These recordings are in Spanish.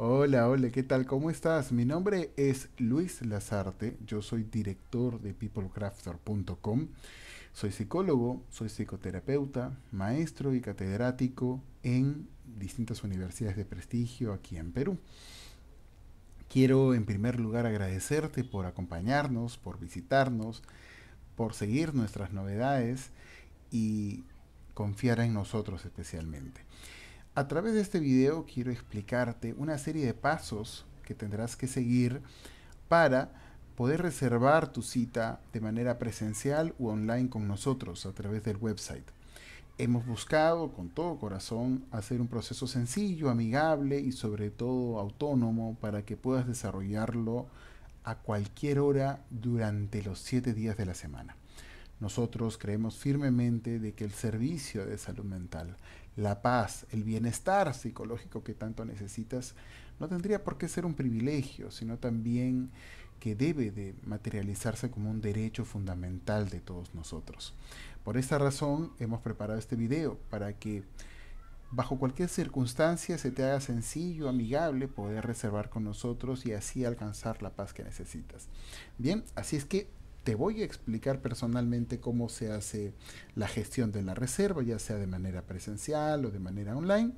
Hola, hola, ¿qué tal? ¿Cómo estás? Mi nombre es Luis Lazarte, yo soy director de peoplecrafter.com, soy psicólogo, soy psicoterapeuta, maestro y catedrático en distintas universidades de prestigio aquí en Perú. Quiero en primer lugar agradecerte por acompañarnos, por visitarnos, por seguir nuestras novedades y confiar en nosotros especialmente. A través de este video quiero explicarte una serie de pasos que tendrás que seguir para poder reservar tu cita de manera presencial o online con nosotros a través del website. Hemos buscado con todo corazón hacer un proceso sencillo, amigable y sobre todo autónomo para que puedas desarrollarlo a cualquier hora durante los siete días de la semana. Nosotros creemos firmemente de que el servicio de salud mental, la paz, el bienestar psicológico que tanto necesitas, no tendría por qué ser un privilegio, sino también que debe de materializarse como un derecho fundamental de todos nosotros. Por esta razón hemos preparado este video para que bajo cualquier circunstancia se te haga sencillo, amigable poder reservar con nosotros y así alcanzar la paz que necesitas. Bien, así es que te voy a explicar personalmente cómo se hace la gestión de la reserva, ya sea de manera presencial o de manera online.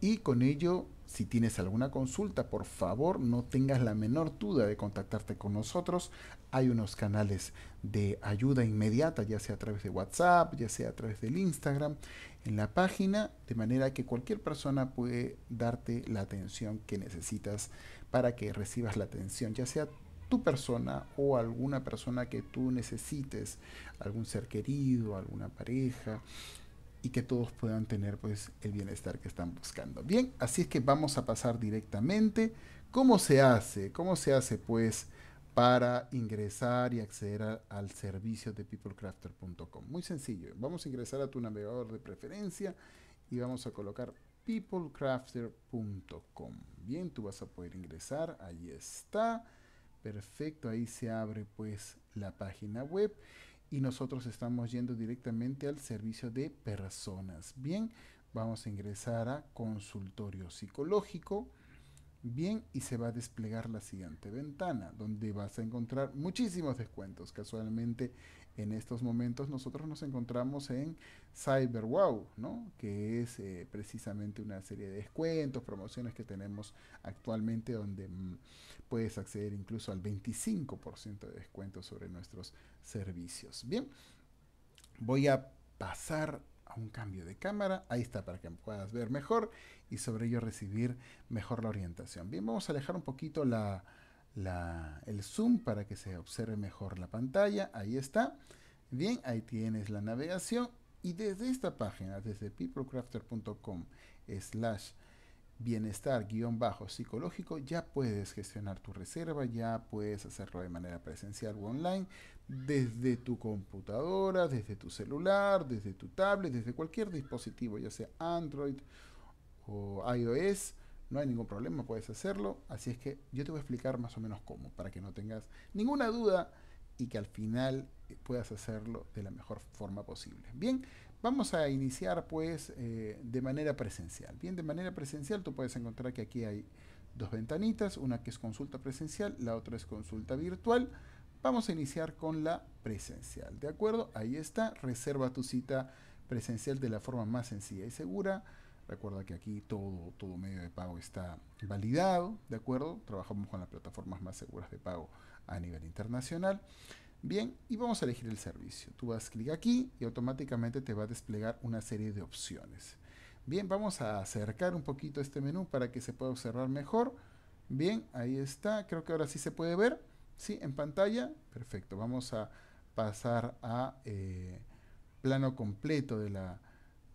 Y con ello, si tienes alguna consulta, por favor, no tengas la menor duda de contactarte con nosotros. Hay unos canales de ayuda inmediata, ya sea a través de WhatsApp, ya sea a través del Instagram, en la página, de manera que cualquier persona puede darte la atención que necesitas para que recibas la atención, ya sea tu persona o alguna persona que tú necesites, algún ser querido, alguna pareja, y que todos puedan tener pues el bienestar que están buscando. Bien, así es que vamos a pasar directamente. ¿Cómo se hace? ¿Cómo se hace pues para ingresar y acceder al servicio de peoplecrafter.com? Muy sencillo, vamos a ingresar a tu navegador de preferencia y vamos a colocar peoplecrafter.com. Bien, tú vas a poder ingresar, ahí está. Perfecto, ahí se abre pues la página web y nosotros estamos yendo directamente al servicio de personas. Bien, vamos a ingresar a consultorio psicológico. Bien, y se va a desplegar la siguiente ventana, donde vas a encontrar muchísimos descuentos. Casualmente en estos momentos nosotros nos encontramos en CyberWow, ¿no? que es eh, precisamente una serie de descuentos, promociones que tenemos actualmente donde mm, puedes acceder incluso al 25% de descuento sobre nuestros servicios. Bien, voy a pasar a un cambio de cámara. Ahí está para que puedas ver mejor y sobre ello recibir mejor la orientación. Bien, vamos a alejar un poquito la, el zoom para que se observe mejor la pantalla. Ahí está. Bien, ahí tienes la navegación. Y desde esta página, desde peoplecrafter.com slash bienestar-psicológico, ya puedes gestionar tu reserva, ya puedes hacerlo de manera presencial o online, desde tu computadora, desde tu celular, desde tu tablet, desde cualquier dispositivo, ya sea Android o iOS no hay ningún problema, puedes hacerlo. Así es que yo te voy a explicar más o menos cómo, para que no tengas ninguna duda y que al final eh, puedas hacerlo de la mejor forma posible. Bien, vamos a iniciar pues eh, de manera presencial. Bien, de manera presencial tú puedes encontrar que aquí hay dos ventanitas, una que es consulta presencial, la otra es consulta virtual. Vamos a iniciar con la presencial, ¿de acuerdo? Ahí está, reserva tu cita presencial de la forma más sencilla y segura Recuerda que aquí todo, todo medio de pago está validado, ¿de acuerdo? Trabajamos con las plataformas más seguras de pago a nivel internacional. Bien, y vamos a elegir el servicio. Tú vas clic aquí y automáticamente te va a desplegar una serie de opciones. Bien, vamos a acercar un poquito este menú para que se pueda observar mejor. Bien, ahí está. Creo que ahora sí se puede ver. Sí, en pantalla. Perfecto. Vamos a pasar a eh, plano completo de la,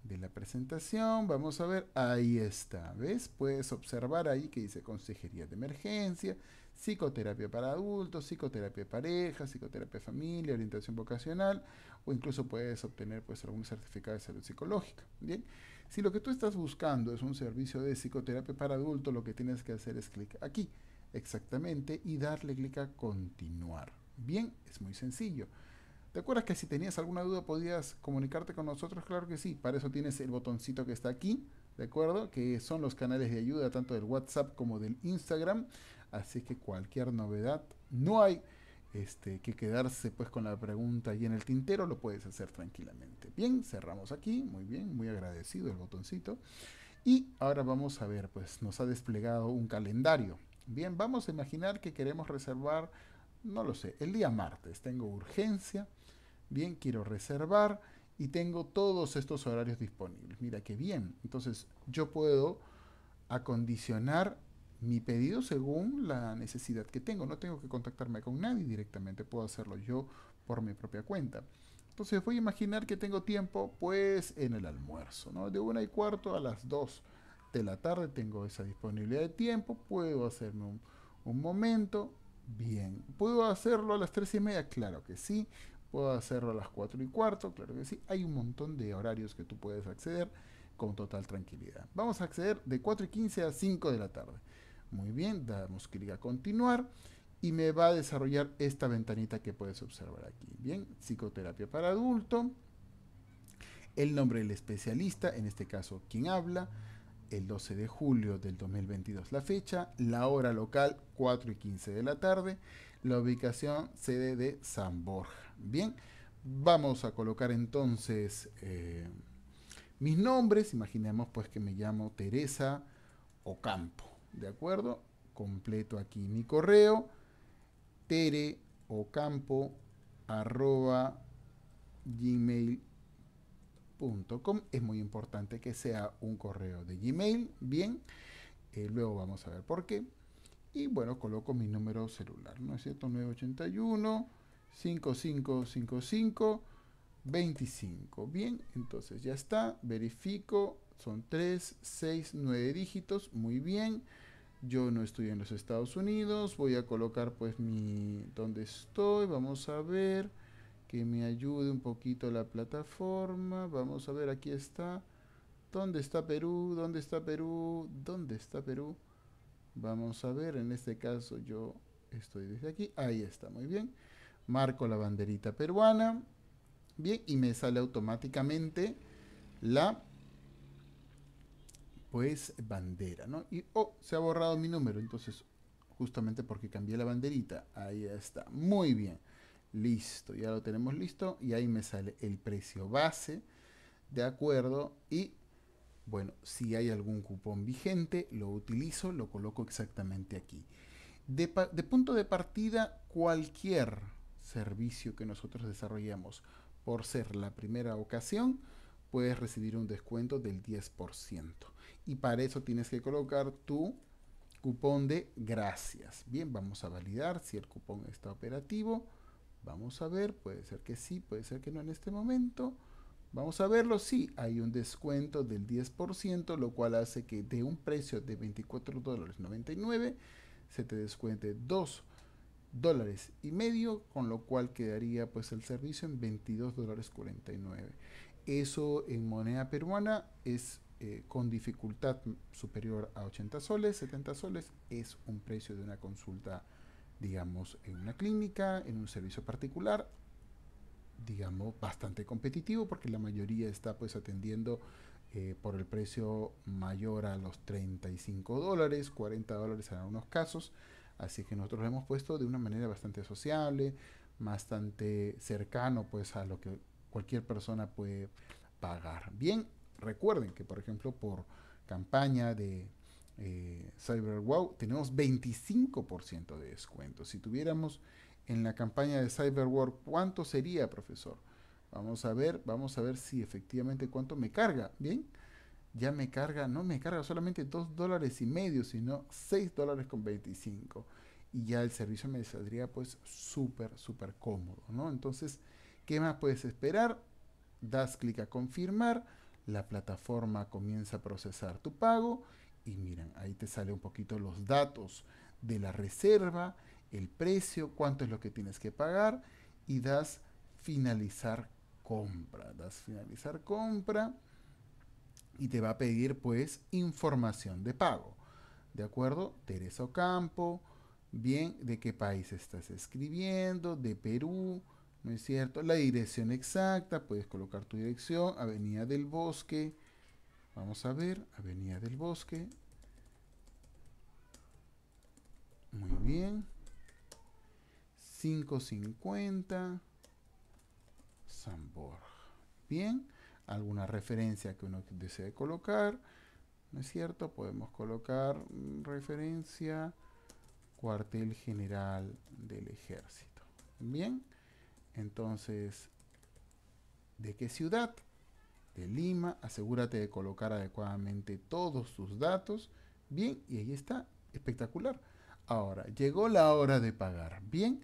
de la presentación. Vamos a ver, ahí está, ¿ves? Puedes observar ahí que dice consejería de emergencia, psicoterapia para adultos, psicoterapia de pareja, psicoterapia familia, orientación vocacional, o incluso puedes obtener pues algún certificado de salud psicológica, ¿bien? Si lo que tú estás buscando es un servicio de psicoterapia para adultos, lo que tienes que hacer es clic aquí, exactamente, y darle clic a continuar. Bien, es muy sencillo. ¿Te acuerdas que si tenías alguna duda podías comunicarte con nosotros? Claro que sí. Para eso tienes el botoncito que está aquí, ¿de acuerdo? Que son los canales de ayuda tanto del WhatsApp como del Instagram. Así que cualquier novedad, no hay este, que quedarse pues con la pregunta ahí en el tintero, lo puedes hacer tranquilamente. Bien, cerramos aquí, muy bien, muy agradecido el botoncito. Y ahora vamos a ver, pues nos ha desplegado un calendario. Bien, vamos a imaginar que queremos reservar no lo sé, el día martes tengo urgencia, bien, quiero reservar y tengo todos estos horarios disponibles. Mira qué bien. Entonces yo puedo acondicionar mi pedido según la necesidad que tengo. No tengo que contactarme con nadie directamente, puedo hacerlo yo por mi propia cuenta. Entonces voy a imaginar que tengo tiempo pues en el almuerzo, ¿no? De una y cuarto a las dos de la tarde tengo esa disponibilidad de tiempo, puedo hacerme un momento, Bien. ¿Puedo hacerlo a las 3 y media? Claro que sí. ¿Puedo hacerlo a las 4 y cuarto? Claro que sí. Hay un montón de horarios que tú puedes acceder con total tranquilidad. Vamos a acceder de 4 y 15 a 5 de la tarde. Muy bien, damos clic a continuar y me va a desarrollar esta ventanita que puedes observar aquí. Bien, psicoterapia para adulto, el nombre del especialista, en este caso quien habla, el 12 de julio del 2022 la fecha, la hora local 4 y 15 de la tarde, la ubicación sede de San Borja. Bien, vamos a colocar entonces eh, mis nombres, imaginemos pues que me llamo Teresa Ocampo, ¿de acuerdo? Completo aquí mi correo, Ocampo arroba gmail.com es muy importante que sea un correo de Gmail, bien, eh, luego vamos a ver por qué. Y bueno, coloco mi número celular, ¿no es cierto? 981 5555 25. Bien, entonces ya está, verifico, son 3, 6, 9 dígitos, muy bien. Yo no estoy en los Estados Unidos, voy a colocar pues mi... ¿Dónde estoy? Vamos a ver que me ayude un poquito la plataforma. Vamos a ver, aquí está. ¿Dónde está Perú? ¿Dónde está Perú? ¿Dónde está Perú? Vamos a ver, en este caso yo estoy desde aquí. Ahí está, muy bien. Marco la banderita peruana. Bien, y me sale automáticamente la pues bandera, ¿no? Y oh, se ha borrado mi número, entonces justamente porque cambié la banderita. Ahí está, muy bien. Listo, ya lo tenemos listo y ahí me sale el precio base, de acuerdo, y bueno, si hay algún cupón vigente, lo utilizo, lo coloco exactamente aquí. De, de punto de partida, cualquier servicio que nosotros desarrollemos por ser la primera ocasión, puedes recibir un descuento del 10%. Y para eso tienes que colocar tu cupón de gracias. Bien, vamos a validar si el cupón está operativo. Vamos a ver, puede ser que sí, puede ser que no en este momento. Vamos a verlo, sí, hay un descuento del 10%, lo cual hace que de un precio de 24 dólares 99 se te descuente 2 dólares y medio, con lo cual quedaría pues el servicio en 22 dólares 49. Eso en moneda peruana es eh, con dificultad superior a 80 soles, 70 soles, es un precio de una consulta digamos, en una clínica, en un servicio particular, digamos, bastante competitivo porque la mayoría está pues atendiendo eh, por el precio mayor a los 35 dólares, 40 dólares en algunos casos. Así que nosotros lo hemos puesto de una manera bastante sociable, bastante cercano pues a lo que cualquier persona puede pagar. Bien, recuerden que por ejemplo por campaña de eh, CyberWow, tenemos 25% de descuento. Si tuviéramos en la campaña de CyberWow, ¿cuánto sería, profesor? Vamos a ver, vamos a ver si efectivamente cuánto me carga. Bien, ya me carga, no me carga solamente 2 dólares y medio, sino 6 dólares con 25. Y ya el servicio me saldría pues súper, súper cómodo, ¿no? Entonces, ¿qué más puedes esperar? Das clic a confirmar, la plataforma comienza a procesar tu pago y miren, ahí te sale un poquito los datos de la reserva, el precio, cuánto es lo que tienes que pagar y das finalizar compra, das finalizar compra y te va a pedir pues información de pago. ¿De acuerdo? Teresa Ocampo, bien, de qué país estás escribiendo, de Perú, ¿no es cierto? La dirección exacta, puedes colocar tu dirección, Avenida del Bosque, Vamos a ver, Avenida del Bosque. Muy bien. 550. Borja, Bien. Alguna referencia que uno desee colocar. ¿No es cierto? Podemos colocar referencia cuartel general del ejército. Bien. Entonces, ¿de qué ciudad? de Lima. Asegúrate de colocar adecuadamente todos tus datos. Bien, y ahí está. Espectacular. Ahora, llegó la hora de pagar. Bien.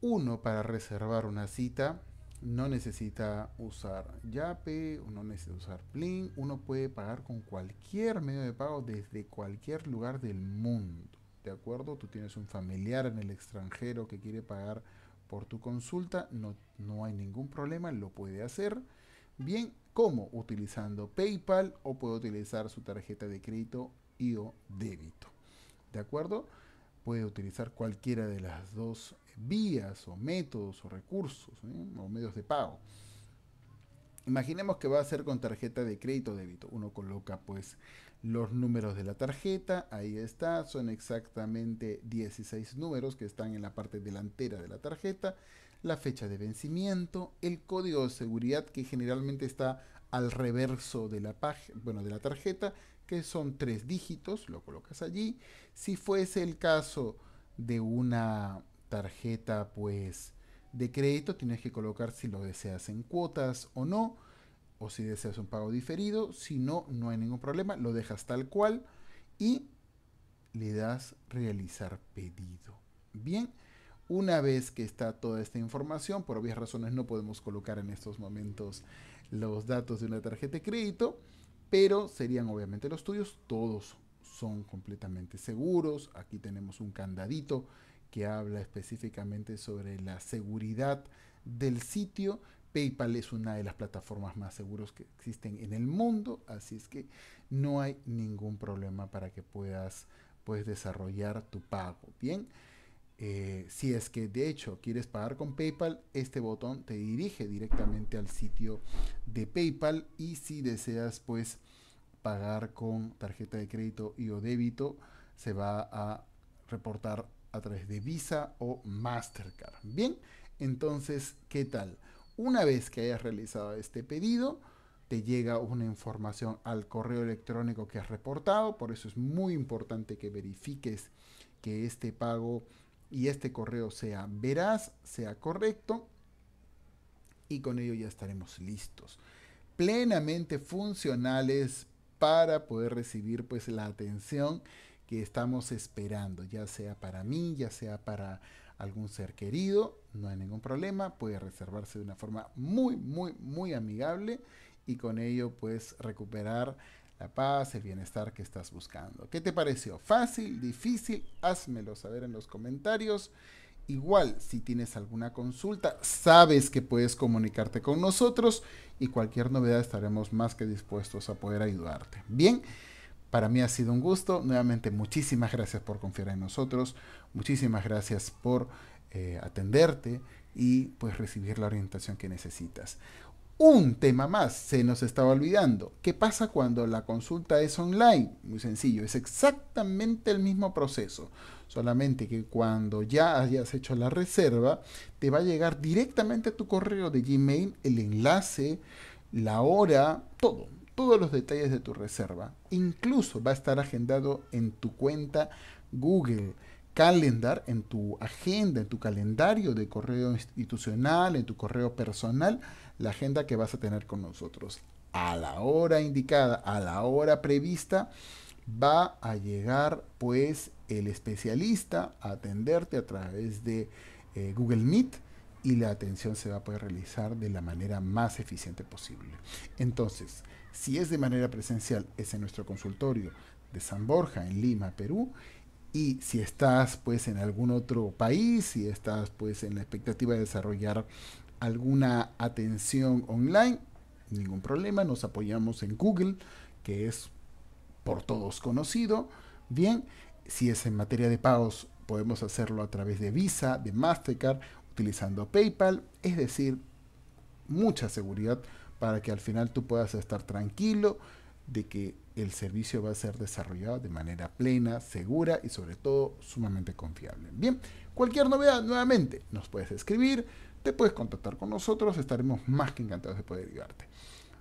Uno para reservar una cita no necesita usar Yape, no necesita usar Plin, uno puede pagar con cualquier medio de pago desde cualquier lugar del mundo. ¿De acuerdo? Tú tienes un familiar en el extranjero que quiere pagar por tu consulta. No, no hay ningún problema, lo puede hacer. Bien, como Utilizando PayPal o puede utilizar su tarjeta de crédito y o débito. ¿De acuerdo? Puede utilizar cualquiera de las dos vías o métodos o recursos ¿eh? o medios de pago. Imaginemos que va a ser con tarjeta de crédito o débito. Uno coloca pues los números de la tarjeta, ahí está, son exactamente 16 números que están en la parte delantera de la tarjeta, la fecha de vencimiento, el código de seguridad que generalmente está al reverso de la, bueno, de la tarjeta, que son tres dígitos, lo colocas allí. Si fuese el caso de una tarjeta pues de crédito, tienes que colocar si lo deseas en cuotas o no o si deseas un pago diferido. Si no, no hay ningún problema, lo dejas tal cual y le das realizar pedido. Bien, una vez que está toda esta información, por obvias razones no podemos colocar en estos momentos los datos de una tarjeta de crédito, pero serían obviamente los tuyos, todos son completamente seguros. Aquí tenemos un candadito que habla específicamente sobre la seguridad del sitio, PayPal es una de las plataformas más seguras que existen en el mundo, así es que no hay ningún problema para que puedas puedes desarrollar tu pago. Bien, eh, si es que de hecho quieres pagar con PayPal, este botón te dirige directamente al sitio de PayPal y si deseas pues pagar con tarjeta de crédito y o débito, se va a reportar a través de Visa o Mastercard. Bien, entonces, ¿qué tal? Una vez que hayas realizado este pedido, te llega una información al correo electrónico que has reportado, por eso es muy importante que verifiques que este pago y este correo sea veraz, sea correcto y con ello ya estaremos listos, plenamente funcionales para poder recibir pues la atención que estamos esperando, ya sea para mí, ya sea para algún ser querido, no hay ningún problema, puede reservarse de una forma muy, muy, muy amigable y con ello puedes recuperar la paz, el bienestar que estás buscando. ¿Qué te pareció? ¿Fácil? ¿Difícil? Házmelo saber en los comentarios. Igual, si tienes alguna consulta, sabes que puedes comunicarte con nosotros y cualquier novedad estaremos más que dispuestos a poder ayudarte. Bien. Para mí ha sido un gusto. Nuevamente, muchísimas gracias por confiar en nosotros. Muchísimas gracias por eh, atenderte y pues recibir la orientación que necesitas. Un tema más, se nos estaba olvidando. ¿Qué pasa cuando la consulta es online? Muy sencillo, es exactamente el mismo proceso. Solamente que cuando ya hayas hecho la reserva, te va a llegar directamente a tu correo de Gmail el enlace, la hora, todo todos los detalles de tu reserva. Incluso va a estar agendado en tu cuenta Google Calendar, en tu agenda, en tu calendario de correo institucional, en tu correo personal, la agenda que vas a tener con nosotros. A la hora indicada, a la hora prevista, va a llegar pues el especialista a atenderte a través de eh, Google Meet y la atención se va a poder realizar de la manera más eficiente posible. Entonces, si es de manera presencial, es en nuestro consultorio de San Borja, en Lima, Perú, y si estás pues en algún otro país, si estás pues en la expectativa de desarrollar alguna atención online, ningún problema, nos apoyamos en Google, que es por todos conocido. Bien, si es en materia de pagos, podemos hacerlo a través de Visa, de Mastercard utilizando PayPal, es decir, mucha seguridad para que al final tú puedas estar tranquilo de que el servicio va a ser desarrollado de manera plena, segura y sobre todo sumamente confiable. Bien, cualquier novedad nuevamente nos puedes escribir, te puedes contactar con nosotros, estaremos más que encantados de poder ayudarte.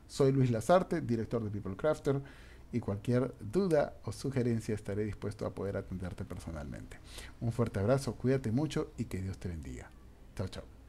Soy Luis Lazarte, director de People Crafter y cualquier duda o sugerencia estaré dispuesto a poder atenderte personalmente. Un fuerte abrazo, cuídate mucho y que Dios te bendiga. Chao, chao.